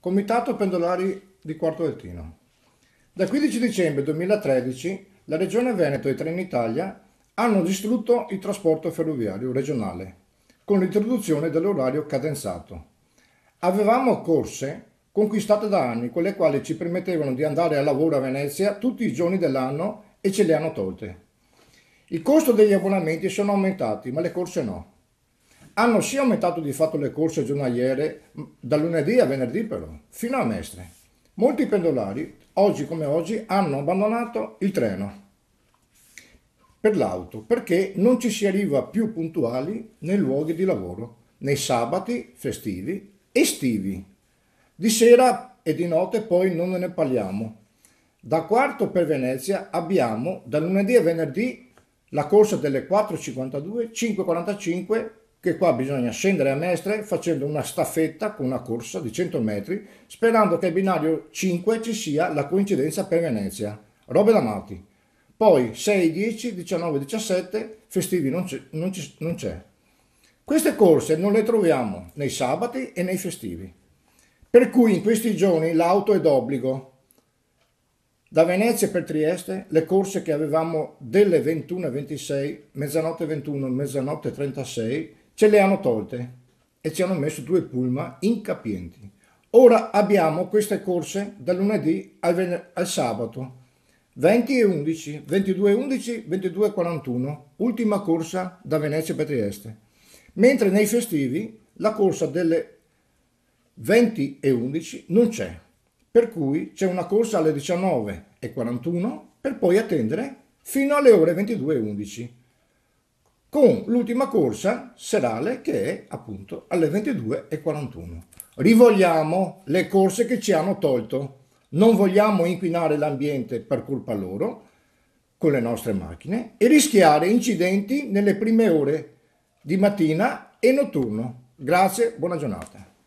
Comitato Pendolari di Quarto Veltino. Dal 15 dicembre 2013 la Regione Veneto e Trenitalia hanno distrutto il trasporto ferroviario regionale con l'introduzione dell'orario cadenzato. Avevamo corse conquistate da anni con le quali ci permettevano di andare a lavoro a Venezia tutti i giorni dell'anno e ce le hanno tolte. Il costo degli abbonamenti sono aumentati ma le corse no hanno sì aumentato di fatto le corse giornaliere da lunedì a venerdì però, fino a Mestre. Molti pendolari, oggi come oggi, hanno abbandonato il treno per l'auto perché non ci si arriva più puntuali nei luoghi di lavoro, nei sabati festivi, e estivi. Di sera e di notte poi non ne parliamo. Da quarto per Venezia abbiamo da lunedì a venerdì la corsa delle 4.52, 5.45, che qua bisogna scendere a Mestre facendo una staffetta con una corsa di 100 metri sperando che al binario 5 ci sia la coincidenza per Venezia, robe da matti. Poi 6, 10, 19, 17 festivi non c'è, non, ci, non c'è. Queste corse non le troviamo nei sabati e nei festivi. Per cui in questi giorni l'auto è d'obbligo. Da Venezia per Trieste le corse che avevamo delle 21.26, mezzanotte 21, mezzanotte 36 ce le hanno tolte e ci hanno messo due pullman incapienti. Ora abbiamo queste corse dal lunedì al, ven- al sabato, 20 e 11, 22 e 11, 22 e 41, ultima corsa da Venezia per Trieste, mentre nei festivi la corsa delle 20 e 11 non c'è, per cui c'è una corsa alle 19 e 41 per poi attendere fino alle ore 22 e 11 con l'ultima corsa serale che è appunto alle 22.41. Rivogliamo le corse che ci hanno tolto. Non vogliamo inquinare l'ambiente per colpa loro con le nostre macchine e rischiare incidenti nelle prime ore di mattina e notturno. Grazie, buona giornata.